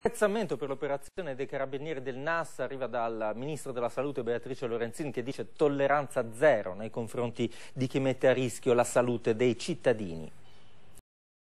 Apprezzamento per l'operazione dei carabinieri del NAS arriva dal Ministro della Salute Beatrice Lorenzin che dice tolleranza zero nei confronti di chi mette a rischio la salute dei cittadini.